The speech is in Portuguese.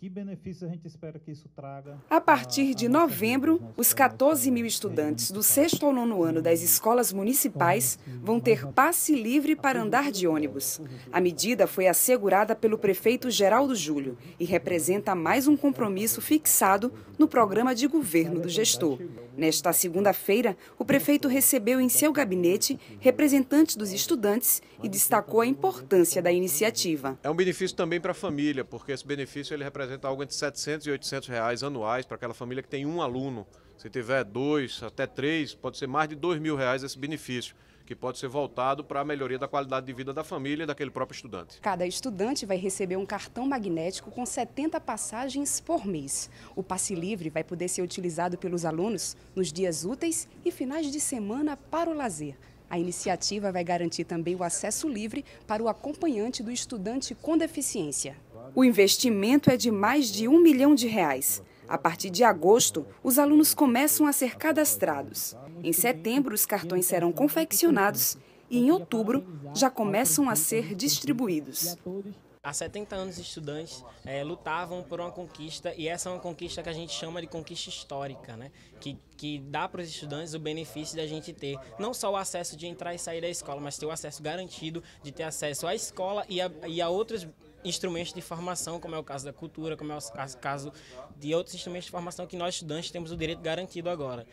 Que benefício a gente espera que isso traga? A partir de novembro, os 14 mil estudantes do sexto ao nono ano das escolas municipais assim? vão ter passe livre para andar de ônibus. A medida foi assegurada pelo prefeito Geraldo Júlio e representa mais um compromisso fixado no programa de governo do gestor. Nesta segunda-feira, o prefeito recebeu em seu gabinete representantes dos estudantes e destacou a importância da iniciativa. É um benefício também para a família, porque esse benefício ele representa representa algo entre 700 e 800 reais anuais para aquela família que tem um aluno. Se tiver dois, até três, pode ser mais de dois mil reais esse benefício que pode ser voltado para a melhoria da qualidade de vida da família e daquele próprio estudante. Cada estudante vai receber um cartão magnético com 70 passagens por mês. O passe livre vai poder ser utilizado pelos alunos nos dias úteis e finais de semana para o lazer. A iniciativa vai garantir também o acesso livre para o acompanhante do estudante com deficiência. O investimento é de mais de um milhão de reais. A partir de agosto, os alunos começam a ser cadastrados. Em setembro, os cartões serão confeccionados e, em outubro, já começam a ser distribuídos. Há 70 anos, estudantes é, lutavam por uma conquista, e essa é uma conquista que a gente chama de conquista histórica, né? que, que dá para os estudantes o benefício a gente ter não só o acesso de entrar e sair da escola, mas ter o acesso garantido de ter acesso à escola e a, e a outros instrumentos de formação, como é o caso da cultura, como é o caso de outros instrumentos de formação que nós estudantes temos o direito garantido agora.